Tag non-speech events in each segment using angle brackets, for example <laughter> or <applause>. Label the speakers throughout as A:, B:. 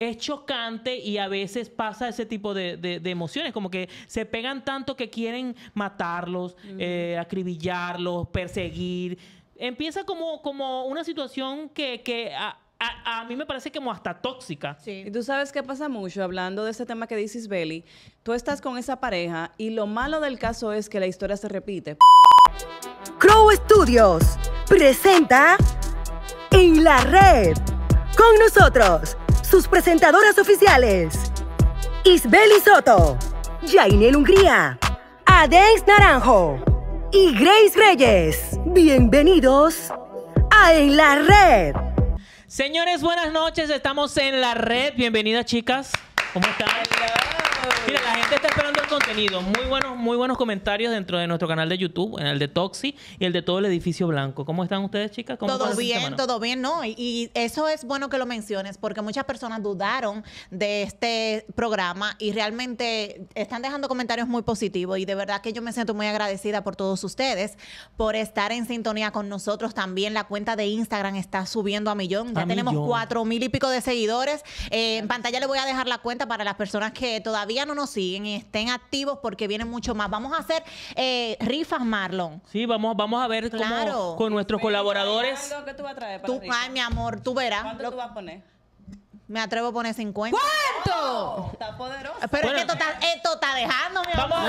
A: es chocante y a veces pasa ese tipo de, emociones, como que se pegan tanto que quieren matarlos, eh, acribillarlos, perseguir. Empieza como, como una situación que, a, mí me parece como hasta tóxica.
B: Sí. Y tú sabes qué pasa mucho, hablando de ese tema que dices, Belly, tú estás con esa pareja y lo malo del caso es que la historia se repite.
C: Crow Studios presenta En la Red con nosotros sus presentadoras oficiales. Isbeli Soto. Jainel Hungría. Adex Naranjo. Y Grace Reyes. Bienvenidos
A: a En la Red. Señores, buenas noches. Estamos en la red. Bienvenidas, chicas. ¿Cómo están? Mira, la gente está esperando el contenido. Muy buenos, muy buenos comentarios dentro de nuestro canal de YouTube, en el de Toxi y el de todo el edificio blanco. ¿Cómo están ustedes, chicas? todo bien, todo
D: bien, ¿no? Y, eso es bueno que lo menciones, porque muchas personas dudaron de este programa y realmente están dejando comentarios muy positivos. Y de verdad que yo me siento muy agradecida por todos ustedes, por estar en sintonía con nosotros. También la cuenta de Instagram está subiendo a millón. Ya tenemos cuatro mil y pico de seguidores. Eh, en pantalla le voy a dejar la cuenta para las personas que todavía ya no nos siguen y estén activos porque vienen mucho más. Vamos a hacer eh, rifas, Marlon. Sí, vamos, vamos a ver con nuestros colaboradores.
B: tú ay, mi amor, tú verás. ¿Cuánto tú vas a poner?
D: Me atrevo a poner 50. ¿Cuánto? Oh,
B: está poderoso.
D: Pero esto está,
B: dejando, mi Vamos a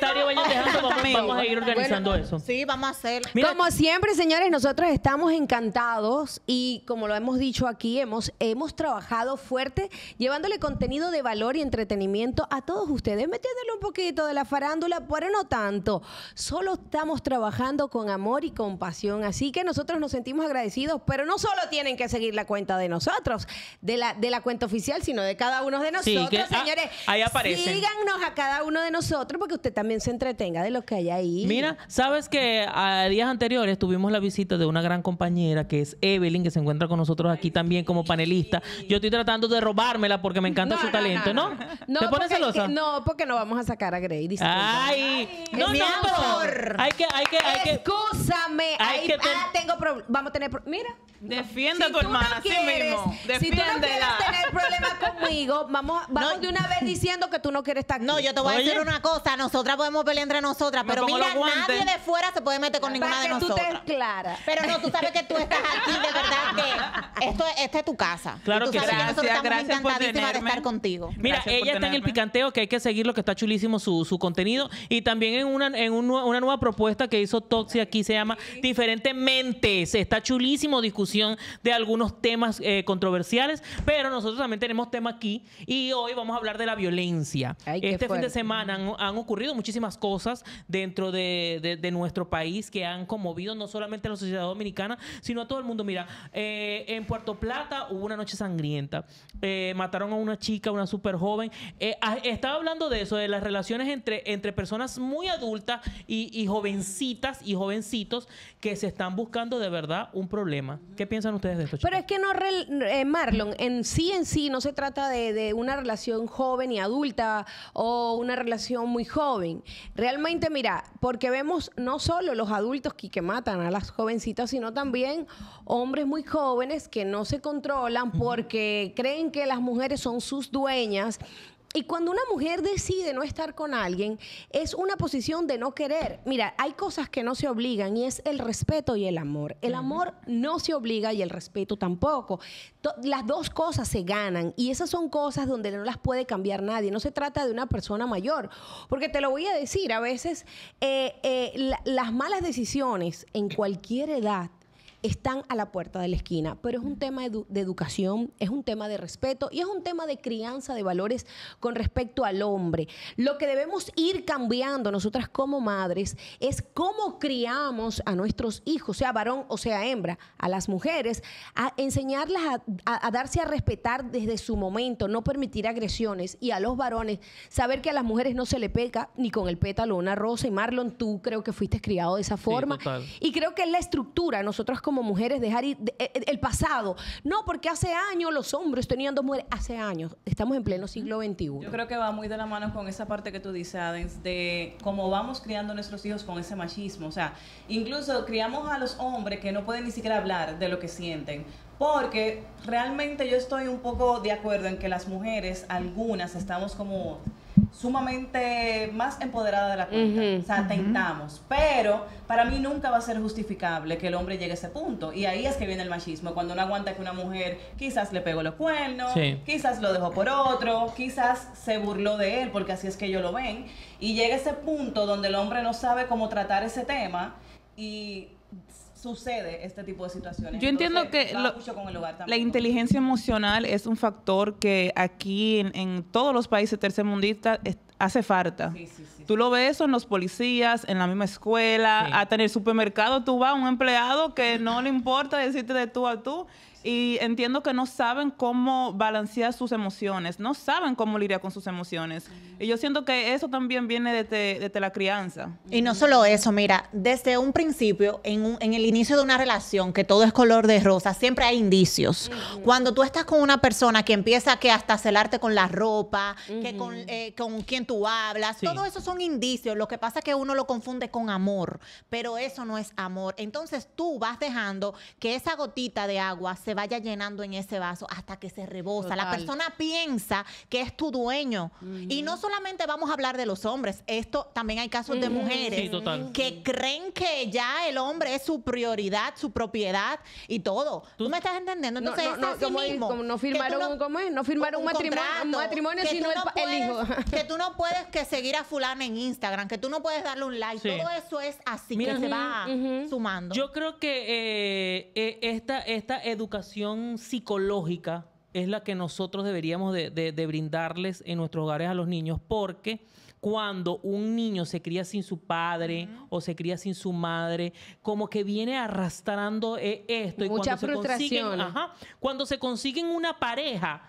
D: vamos, a ir organizando eso. Sí, vamos a hacerlo. como siempre,
C: señores, nosotros estamos encantados y como lo hemos dicho aquí, hemos, hemos trabajado fuerte llevándole contenido de valor y entretenimiento a todos ustedes. Metiéndole un poquito de la farándula, pero no tanto. Solo estamos trabajando con amor y compasión. Así que nosotros nos sentimos agradecidos, pero no solo tienen que seguir la cuenta de nosotros, de la, de la cuenta oficial, sino de cada uno de nosotros, ah, señores. ahí Síganos a cada uno de nosotros porque usted también se entretenga de lo que hay ahí. Mira,
A: sabes que a días anteriores tuvimos la visita de una gran compañera que es Evelyn, que se encuentra con nosotros aquí también como panelista. Yo estoy tratando de robármela porque me encanta su talento, ¿no? no ¿Te
C: no, porque no vamos a sacar a Grey Ay, Ay,
A: no, no, amor. hay que, hay que, ah,
C: tengo Vamos a tener. Mira. Defiende
A: a tu hermana, sí mismo. Si tú no quieres
C: tener problemas <laughs> conmigo,
D: vamos, de una vez diciendo que tú no quieres estar aquí. No, yo te voy a decir una cosa. Nosotras podemos pelear entre nosotras, pero mira, nadie de fuera se puede meter con ninguna de nosotras. tú te Pero no, tú sabes que tú estás <laughs> aquí, de verdad que esto, esta es tu casa. Claro que sí gracias, que gracias por estar contigo. Mira, ella está en
A: el picanteo, que hay que seguirlo, que está chulísimo su, contenido. Y también en una, en una nueva propuesta que hizo Toxi aquí, se llama Diferentemente Mentes. Está chulísimo discusión de algunos temas eh, controversiales, pero nosotros también tenemos tema aquí y hoy vamos a hablar de la violencia. este fin de semana han, ocurrido muchísimas cosas dentro de, de- nuestro país que han conmovido no solamente a la sociedad dominicana, sino a todo el mundo. Mira, eh, en Puerto plata, hubo una noche sangrienta. Eh, mataron a una chica, una súper joven. Eh, ah, estaba hablando de eso, de las relaciones entre, entre personas muy adultas y, jovencitas y jovencitos que se están buscando de verdad un problema. ¿Qué piensan ustedes de esto?
C: Pero es que no, eh, Marlon, en sí en sí no se trata de, de una relación joven y adulta o una relación muy joven. Realmente, mira, porque vemos no solo los adultos que, que matan a las jovencitas, sino también hombres muy jóvenes que no se controlan porque creen que las mujeres son sus dueñas y cuando una mujer decide no estar con alguien, es una posición de no querer. Mira, hay cosas que no se obligan y es el respeto y el amor. El amor no se obliga y el respeto tampoco. Las dos cosas se ganan y esas son cosas donde no las puede cambiar nadie. No se trata de una persona mayor. Porque te lo voy a decir, a veces eh, eh, las malas decisiones en cualquier edad están a la puerta de la esquina, pero es un tema de educación, es un tema de respeto y es un tema de crianza de valores con respecto al hombre. Lo que debemos ir cambiando nosotras como madres es cómo criamos a nuestros hijos, sea varón o sea hembra, a las mujeres, a enseñarlas a, darse a respetar desde su momento, no permitir agresiones y a los varones saber que a las mujeres no se le peca ni con el pétalo una rosa y Marlon, tú creo que fuiste criado de esa forma y creo que es la estructura, nosotros como mujeres dejar eh, el pasado. No, porque hace años los hombres tenían dos mujeres. Hace años. Estamos en pleno siglo XXI. Yo
B: creo que va muy de la mano con esa parte que tú dices, Adens, de cómo vamos criando nuestros hijos con ese machismo. O sea, incluso criamos a los hombres que no pueden ni siquiera hablar de lo que sienten. Porque realmente yo estoy un poco de acuerdo en que las mujeres, algunas, estamos como sumamente más empoderada de la cuenta. o sea, tentamos. Pero para mí nunca va a ser justificable que el hombre llegue a ese punto. Y ahí es que viene el machismo, cuando no aguanta que una mujer quizás le pegó los cuernos, quizás lo dejó por otro, quizás se burló de él, porque así es que ellos lo ven. Y llega ese punto donde el hombre no sabe cómo tratar ese tema y sucede este tipo de situaciones. Yo entiendo que la inteligencia emocional
E: es un factor que aquí en, en todos los países tercermundistas hace falta. Tú lo ves eso en los policías, en la misma escuela, hasta en el supermercado tú vas, a un empleado que no le importa decirte de tú a tú. Y entiendo que no saben cómo balancear sus emociones, no saben cómo lidiar con sus emociones. Y yo siento que eso también viene desde, la crianza.
D: Y no solo eso, mira, desde un principio, en, en, el inicio de una relación, que todo es color de rosa, siempre hay indicios. Cuando tú estás con una persona que empieza que hasta celarte con la ropa, que con, eh, con tú hablas, todo eso son indicios. Lo que pasa es que uno lo confunde con amor, pero eso no es amor. Entonces tú vas dejando que esa gotita de agua se vaya llenando en ese vaso hasta que se rebosa. La persona piensa que es tu dueño. Y no solamente vamos a hablar de los hombres, esto también hay casos de mujeres que creen que ya el hombre es su prioridad, su propiedad y todo. ¿Tú, me estás entendiendo? Entonces no, no firmaron, un, matrimonio, sino el, hijo. <laughs> Que tú no puedes que seguir a fulano en Instagram, que tú no puedes darle un like. Todo eso es así que se va sumando. Yo creo que
A: eh, eh, esta, esta educación psicológica es la que nosotros deberíamos de, brindarles en nuestros hogares a los niños, porque cuando un niño se cría sin su padre o se cría sin su madre, como que viene arrastrando eh, esto. Mucha y cuando frustración. cuando se consiguen una pareja,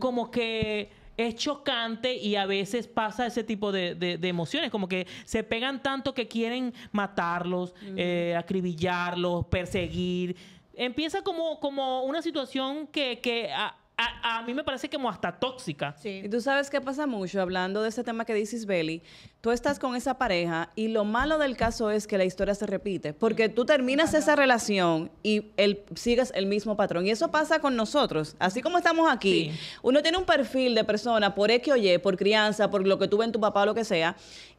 A: como que es chocante y a veces pasa ese tipo de, de, emociones, como que se pegan tanto que quieren matarlos, eh, acribillarlos, perseguir. Empieza como, como una situación que, que a, a, mí me parece como hasta tóxica.
B: Y tú sabes qué pasa mucho hablando de ese tema que dices, Belly Tú estás con esa pareja y lo malo del caso es que la historia se repite, porque tú terminas esa relación y el, sigues el mismo patrón. Y eso pasa con nosotros. Así como estamos aquí, uno tiene un perfil de persona por X o por crianza, por lo que tuve en tu papá o lo que sea,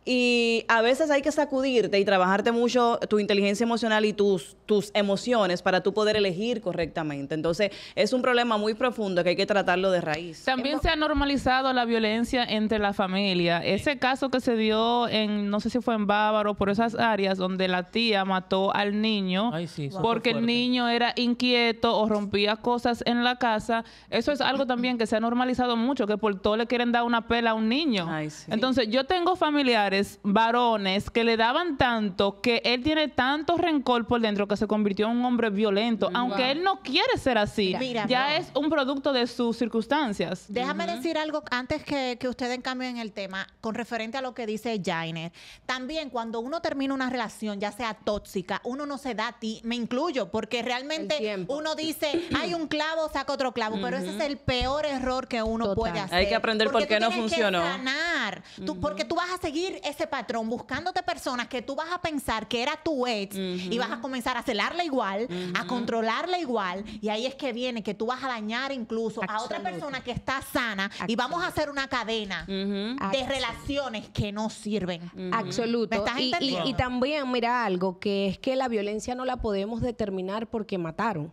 B: y a veces hay que sacudirte y trabajarte mucho tu inteligencia emocional y tus, tus emociones para tú poder elegir correctamente. Entonces, es un problema muy profundo que hay que tratarlo de raíz. También se ha normalizado la violencia entre la familia. Ese caso que se dio
E: en, no sé si fue en Bávaro, por esas áreas donde la tía mató al niño porque el niño era inquieto o rompía cosas en la casa. Eso es algo también que se ha normalizado mucho, que por todo le quieren dar una pela a un niño. Entonces, yo tengo familiares varones, que le daban tanto, que él tiene tanto rencor por dentro que se convirtió en un hombre violento, aunque él no quiere ser así. ya es un producto de sus
D: circunstancias. Déjame decir algo antes que, que ustedes cambien el tema, con referente a lo que dice Jainer. También cuando uno termina una relación, ya sea tóxica, uno no se da a ti, me incluyo, porque realmente uno dice, hay un clavo, saca otro clavo, pero ese es el peor error que uno puede hacer. Hay que aprender por qué no funcionó. Porque tú vas a seguir ese patrón buscándote personas que tú vas a pensar que era tu ex y vas a comenzar a celarla igual, a controlarla igual. Y ahí es que viene que tú vas a dañar incluso a otra persona que está sana y vamos a hacer una cadena
B: de
D: relaciones que no sirven. Absoluto. y,
C: también, mira algo, que es que la violencia no la podemos determinar porque mataron.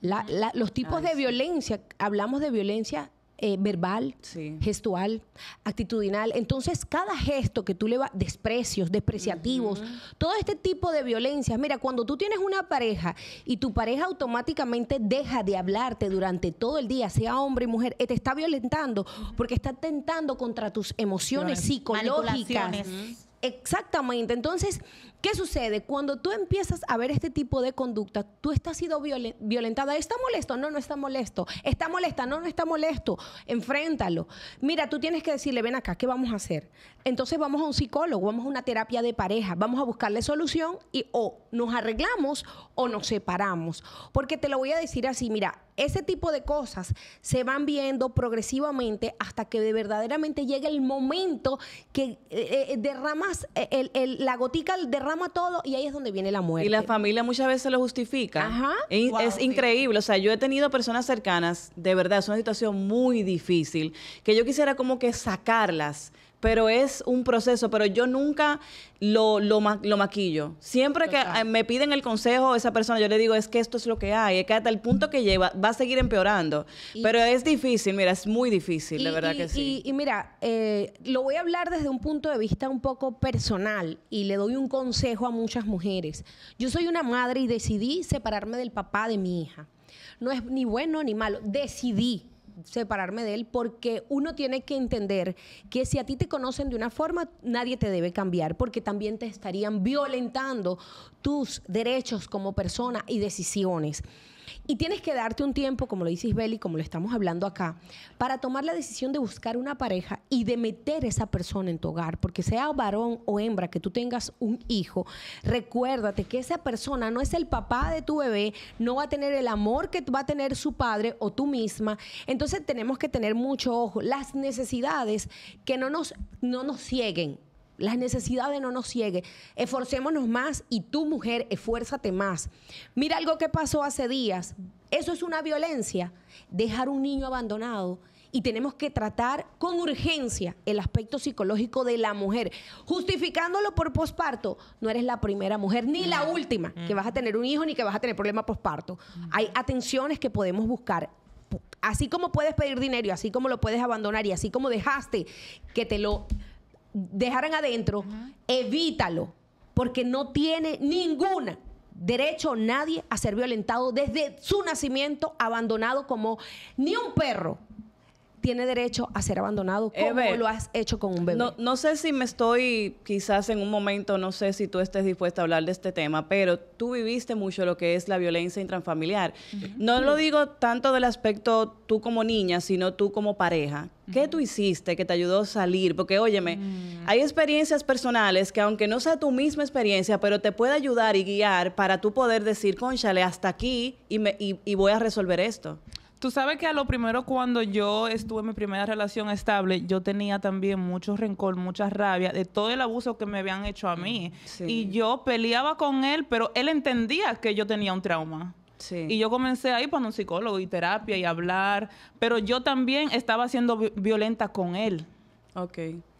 C: los tipos de violencia, hablamos de violencia eh, verbal, gestual, actitudinal. Entonces, cada gesto que tú le vas, desprecios, despreciativos, todo este tipo de violencias. Mira, cuando tú tienes una pareja y tu pareja automáticamente deja de hablarte durante todo el día, sea hombre y mujer, eh, te está violentando porque está tentando contra tus emociones psicológicas. Exactamente. Entonces, ¿Qué sucede? Cuando tú empiezas a ver este tipo de conducta, tú estás sido violentada. ¿Está molesto? No, no está molesto. ¿Está molesta? No, no está molesto. Enfréntalo. Mira, tú tienes que decirle, ven acá, ¿qué vamos a hacer? Entonces vamos a un psicólogo, vamos a una terapia de pareja, vamos a buscarle solución y o nos arreglamos o nos separamos. Porque te lo voy a decir así, mira, ese tipo de cosas se van viendo progresivamente hasta que de verdaderamente llega el momento que eh, eh,
B: derramas eh, la gotica derramas todo y ahí es donde viene la muerte. Y la familia muchas veces lo justifica. Ajá. Es, increíble. O sea, yo he tenido personas cercanas, de verdad, es una situación muy difícil, que yo quisiera como que sacarlas pero es un proceso, pero yo nunca lo, lo, maquillo. Siempre que eh, me piden el consejo a esa persona, yo le digo, es que esto es lo que hay, es que hasta el punto que lleva va a seguir empeorando. pero es difícil, mira, es muy difícil, de verdad que sí.
C: Y, mira, eh, lo voy a hablar desde un punto de vista un poco personal y le doy un consejo a muchas mujeres. Yo soy una madre y decidí separarme del papá de mi hija. No es ni bueno ni malo, decidí separarme de él porque uno tiene que entender que si a ti te conocen de una forma, nadie te debe cambiar porque también te estarían violentando tus derechos como persona y decisiones. Y tienes que darte un tiempo, como lo dice Isbel como lo estamos hablando acá, para tomar la decisión de buscar una pareja y de meter esa persona en tu hogar, porque sea varón o hembra que tú tengas un hijo, recuérdate que esa persona no es el papá de tu bebé, no va a tener el amor que va a tener su padre o tú misma. Entonces tenemos que tener mucho ojo, las necesidades que no nos, no nos cieguen las necesidades no nos cieguen. Esforcémonos más y tú, mujer, esfuérzate más. Mira algo que pasó hace días. Eso es una violencia, dejar un niño abandonado y tenemos que tratar con urgencia el aspecto psicológico de la mujer, justificándolo por posparto. No eres la primera mujer ni la última que mm. vas a tener un hijo ni que vas a tener problema posparto. Mm. Hay atenciones que podemos buscar. Así como puedes pedir dinero, así como lo puedes abandonar y así como dejaste que te lo dejaran adentro, evítalo, porque no tiene ninguna derecho nadie a ser violentado desde su nacimiento, abandonado como ni un perro tiene derecho a ser abandonado eh, como lo has hecho con un bebé.
B: No, sé si me estoy, quizás en un momento, no sé si tú estés dispuesta a hablar de este tema, pero tú viviste mucho lo que es la violencia intrafamiliar. No lo digo tanto del aspecto tú como niña, sino tú como pareja. ¿Qué tú hiciste que te ayudó a salir? Porque óyeme, mm. hay experiencias personales que aunque no sea tu misma experiencia, pero te puede ayudar y guiar para tú poder decir, conchale, hasta aquí y, me, y voy a resolver esto.
E: Tú sabes que a lo primero cuando yo estuve en mi primera relación estable, yo tenía también mucho rencor, mucha rabia de todo el abuso que me habían hecho a mí. Y yo peleaba con él, pero él entendía que yo tenía un trauma. Y yo comencé a ir para un psicólogo y terapia y hablar, pero yo también estaba siendo violenta con él. Ok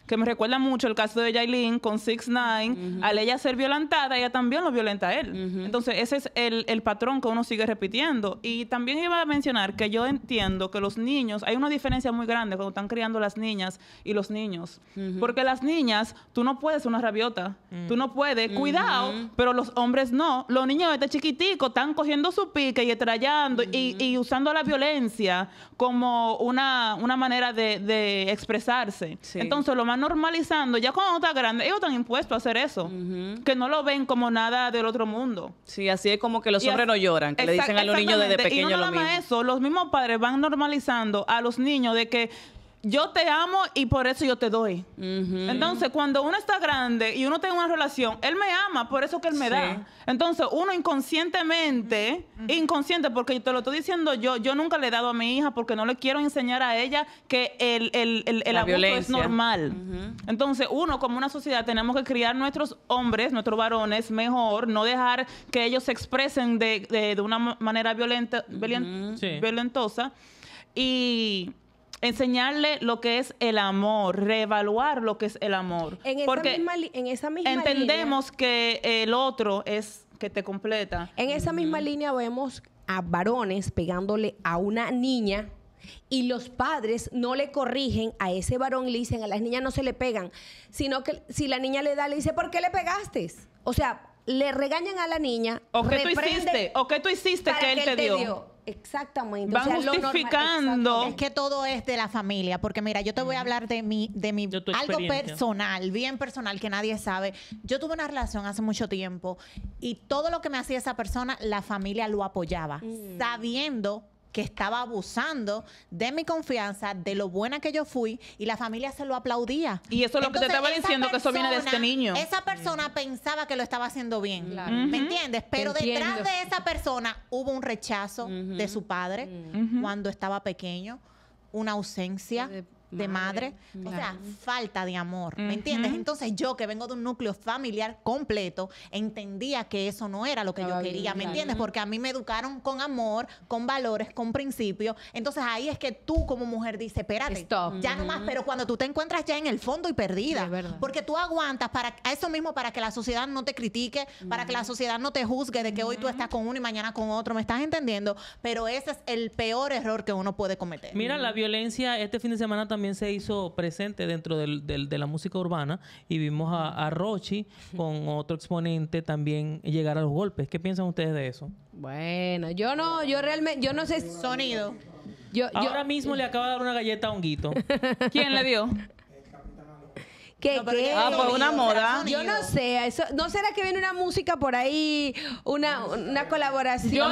E: que me recuerda mucho el caso de Yailin con 6 9 Al ella ser violentada, ella también lo violenta a él. Entonces, ese es el, patrón que uno sigue repitiendo. Y también iba a mencionar que yo entiendo que los niños, hay una diferencia muy grande cuando están criando las niñas y los niños. Porque las niñas, tú no puedes una rabiota. Tú no puedes, cuidado, pero los hombres no. Los niños este chiquitico están cogiendo su pique y estrellando y, usando la violencia como una, manera de, expresarse. Entonces, lo más normalizando, ya cuando está grande, ellos están impuestos a hacer eso, que no lo ven como nada del otro mundo.
B: Sí, así es como que los hombres no lloran, que le dicen a los niños desde pequeños. Y no más
E: eso, los mismos padres van normalizando a los niños de que yo te amo y por eso yo te doy. Entonces, cuando uno está grande y uno tiene una relación, él me ama, por eso que él me da. Entonces, uno inconscientemente, inconsciente, porque te lo estoy diciendo yo, yo nunca le he dado a mi hija porque no le quiero enseñar a ella que el, el, abuso es normal. Entonces, uno como una sociedad tenemos que criar nuestros hombres, nuestros varones mejor, no dejar que ellos se expresen de, una manera violenta, violentosa. Y enseñarle lo que es el amor, reevaluar lo que es el amor. porque
C: en esa misma entendemos
E: que el otro es que te completa. En esa misma
C: línea vemos a varones pegándole a una niña y los padres no le corrigen a ese varón y le dicen a las niñas no se le pegan, sino que si la niña le da le dice, "¿Por qué le pegaste?" O sea, le regañan a la niña. ¿O qué tú hiciste? ¿O
D: qué tú hiciste que él, te, dio.
C: Exactamente. Van justificando. es
D: que todo es de la familia, porque mira, yo te voy a hablar de mi, de mi algo personal, bien personal, que nadie sabe. Yo tuve una relación hace mucho tiempo y todo lo que me hacía esa persona, la familia lo apoyaba, mm. sabiendo que estaba abusando de mi confianza, de lo buena que yo fui, y la familia se lo aplaudía. Y eso es lo que te estaba diciendo, que eso viene de este niño. Esa persona mm. pensaba que lo estaba haciendo bien, ¿me entiendes? Pero detrás de esa persona hubo un rechazo de su padre mm. cuando estaba pequeño, una ausencia de madre. O sea, falta de amor. ¿Me entiendes? Entonces yo que vengo de un núcleo familiar completo, entendía que eso no era lo que yo quería. ¿Me entiendes? Porque a mí me educaron con amor, con valores, con principios. Entonces ahí es que tú como mujer dices, espérate, ya no más, pero cuando tú te encuentras ya en el fondo y perdida, porque tú aguantas para eso mismo, para que la sociedad no te critique, para que la sociedad no te juzgue de que hoy tú estás con uno y mañana con otro. ¿Me estás entendiendo? Pero ese es el peor error que uno puede cometer. Mira,
A: la violencia este fin de semana también también se hizo presente dentro del, de la música urbana y vimos a, Rochi con otro exponente también llegar a los golpes. ¿Qué piensan ustedes de eso?
C: Bueno, yo no, yo realmente, yo no sé sonido. Yo, Ahora mismo le acaba
A: de dar una galleta a Honguito. <laughs> ¿Quién le dio?
C: qué? Ah, una moda. Yo no sé, eso, ¿no será que viene una música por ahí, una, colaboración?
B: Yo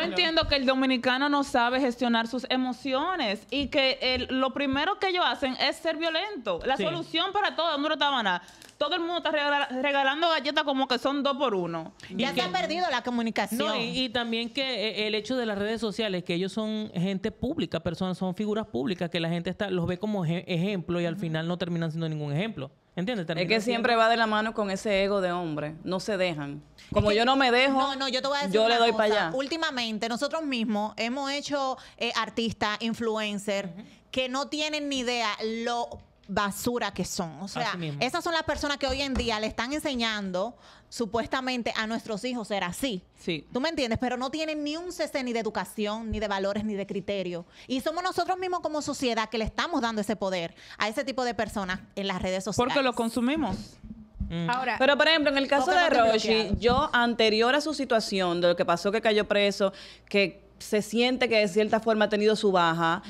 B: entiendo
E: que... el dominicano no sabe gestionar sus emociones y que lo primero que ellos hacen es ser violento. La solución para todo, no lo estaban nada todo el mundo está regalando galletas como que son dos por uno. Ya se ha perdido la comunicación. y, también que eh, el hecho de las
A: redes sociales, que ellos son gente pública, personas, son figuras públicas, que la gente está, los ve como ejemplo y al final no terminan siendo ningún ejemplo. ¿Entiendes? es que siempre va
B: de la mano con ese ego de hombre. No se dejan. Como yo no me dejo, no, no, yo, te voy a decir yo le doy para allá. Últimamente, nosotros mismos
D: hemos hecho eh, artistas, influencers, que no tienen ni idea lo basura que son. O sea, esas son las personas que hoy en día le están enseñando supuestamente a nuestros hijos ser así. Sí. ¿Tú me entiendes? Pero no tienen ni un cese ni de educación, ni de valores, ni de criterio. Y somos nosotros mismos como sociedad que le estamos dando ese poder a ese tipo de personas en las redes sociales. Porque lo consumimos.
B: Mm. Ahora, pero por ejemplo, en el caso de Roshi, yo anterior a su situación, de lo que pasó que cayó preso, que se siente que de cierta forma ha tenido su baja.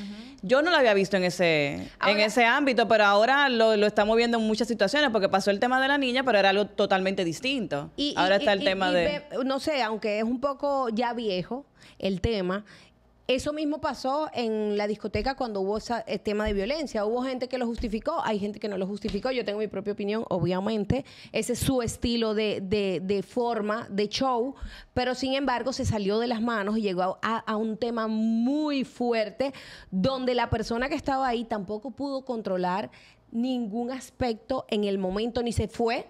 B: Yo no la había visto en ese, en ese ámbito, pero ahora lo, lo, estamos viendo en muchas situaciones, porque pasó el tema de la niña, pero era algo totalmente distinto. Y, ahora está el tema de...
C: No sé, aunque es un poco ya viejo el tema, eso mismo pasó en la discoteca cuando hubo ese eh, tema de violencia. Hubo gente que lo justificó, hay gente que no lo justificó. Yo tengo mi propia opinión, obviamente. Ese es su estilo de, forma, de show. Pero sin embargo, se salió de las manos y llegó a, a, un tema muy fuerte donde la persona que estaba ahí tampoco pudo controlar ningún aspecto en el momento, ni se fue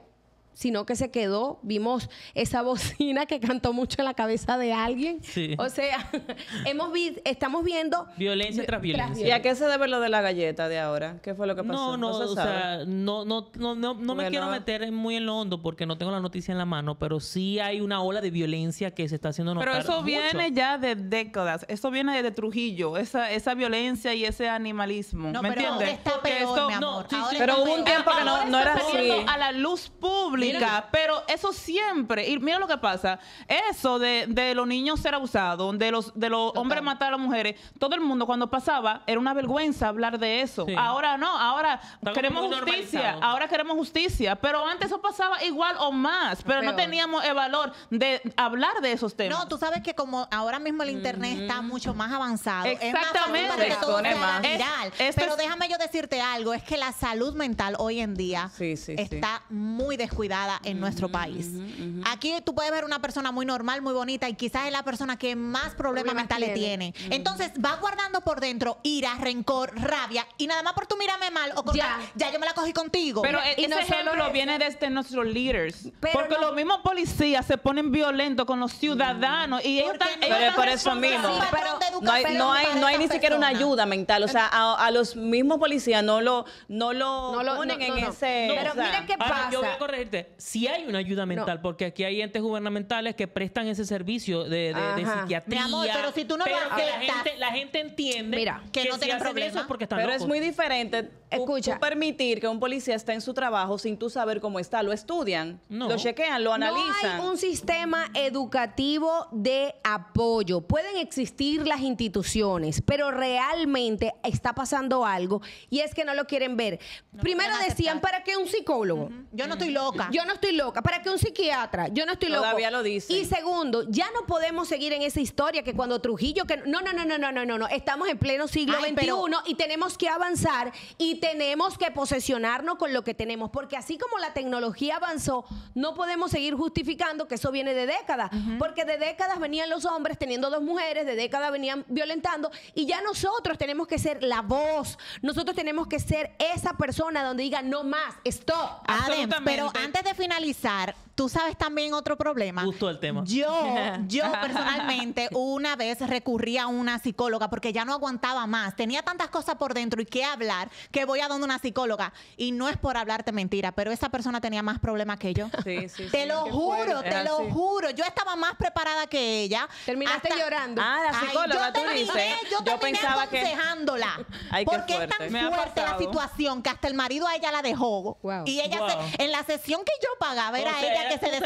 C: sino que se quedó. Vimos esa <laughs> bocina que cantó mucho en la cabeza de alguien. O sea, <laughs>
B: hemos vi estamos viendo... Violencia tras violencia. ¿Y a qué se debe lo de la galleta de ahora? ¿Qué fue lo que pasó? No, no, no o sea,
A: no, no, no, no, me quiero meter muy en lo hondo porque no tengo la noticia en la mano, pero sí hay una ola de violencia que se está haciendo notar Pero eso viene
E: ya de décadas. Eso viene desde Trujillo. Esa, esa violencia y ese animalismo. ¿Me entiendes? Está peor, esto, mi amor. pero hubo un tiempo que no, no era así. a la luz pública pero eso siempre, y mira lo que pasa, eso de, los niños ser abusados, de los, de los hombres matar a las mujeres, todo el mundo cuando pasaba era una vergüenza hablar de eso. Ahora no, ahora queremos justicia, ahora queremos justicia, pero antes eso pasaba igual o más, pero no teníamos el valor
D: de hablar de esos temas. No, tú sabes que como ahora mismo el internet está mm. mucho más avanzado, Exactamente. es más pero déjame yo decirte algo, es que la salud mental hoy en día está muy descuidada en nuestro país. Aquí tú puedes ver una persona muy normal, muy bonita y quizás es la persona que más problemas, mentales tiene. Entonces vas guardando por dentro ira, rencor, rabia y nada más por tú mírame mal o porque ya. yo me la cogí contigo.
B: Pero e- ese ejemplo
E: viene desde nuestros líderes. porque los mismos policías se ponen violentos con los ciudadanos y ellos están, no? por eso mismo.
D: no hay, no
B: hay, ni siquiera una ayuda mental. O sea, a, los mismos policías no lo, no lo, ponen en ese. Pero miren qué pasa. yo voy a
A: corregirte si hay una ayuda mental, porque aquí hay entes gubernamentales que prestan ese servicio de, psiquiatría. pero si tú no que la gente, la gente entiende que, no si problemas Porque están pero es muy
B: diferente Escucha. permitir que un policía esté en su trabajo sin tú saber cómo está. Lo estudian, lo chequean, lo analizan. No hay un
C: sistema educativo de apoyo. Pueden existir las instituciones, pero realmente está pasando algo y es que no lo quieren ver. Primero decían, ¿para qué un psicólogo? Yo no estoy loca. Yo no estoy loca. ¿Para que un psiquiatra? Yo no estoy loca. Todavía lo dice. Y segundo, ya no podemos seguir en esa historia que cuando Trujillo que no no no no no no no, no. estamos en pleno siglo XXI y tenemos que avanzar y tenemos que posesionarnos con lo que tenemos porque así como la tecnología avanzó, no podemos seguir justificando que eso viene de décadas, porque de décadas venían los hombres teniendo dos mujeres, de décadas venían violentando y ya nosotros tenemos que ser la voz, nosotros tenemos que ser
D: esa persona donde diga no más, stop. Adem, pero antes de finalizar, Tú sabes también otro problema. Justo el tema. Yo, <laughs> yo personalmente una vez recurrí a una psicóloga porque ya no aguantaba más. Tenía tantas cosas por dentro y qué hablar que voy a donde una psicóloga. Y no es por hablarte mentira, pero esa persona tenía más problemas que yo. Sí, sí, te lo juro, te ah, lo juro. Yo estaba más preparada que ella. Terminaste llorando. Ah, la psicóloga, yo tú terminé, dices. pensaba aconsejándola. Que... <laughs> Ay, porque es tan fuerte la situación que hasta el marido a ella la dejó. Y ella en la sesión que yo pagaba era ella que se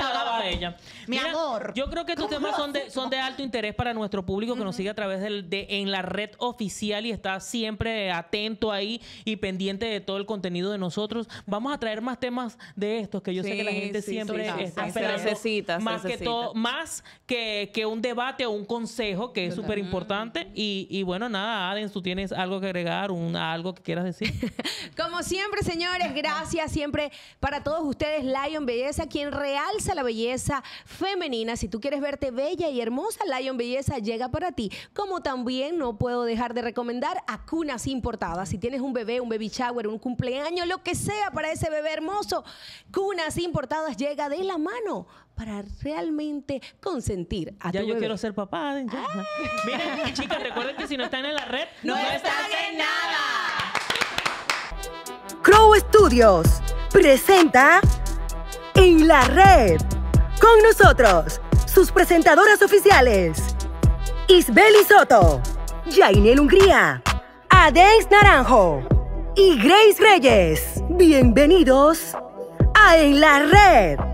D: ella. Mi amor.
A: Yo creo que estos temas son de, alto interés para nuestro público que nos sigue a través de en la red oficial y está siempre atento ahí y pendiente de todo el contenido de nosotros. Vamos a traer más temas de estos que yo sé que la gente siempre necesita, más que todo, más que, un debate o un consejo que es súper importante. Y, bueno, nada, Aden, tú tienes algo que agregar, algo que quieras decir. <laughs>
C: Como siempre, señores, gracias siempre para todos ustedes, Lion Belleza, quien Red alza la belleza femenina. Si tú quieres verte bella y hermosa, Lion Belleza llega para ti. Como también no puedo dejar de recomendar a cunas importadas. Si tienes un bebé, un baby shower, un cumpleaños, lo que sea para ese bebé hermoso, cunas importadas llega de la mano para realmente consentir a ya yo quiero ser papá. Ah.
A: Miren, chicas, recuerden que si no están en la red, no, no están en nada.
C: Crow Studios presenta en la red. Con nosotros, sus presentadoras oficiales, Isbeli Soto, Jainel Hungría, Adex Naranjo y Grace Reyes. Bienvenidos a En la Red.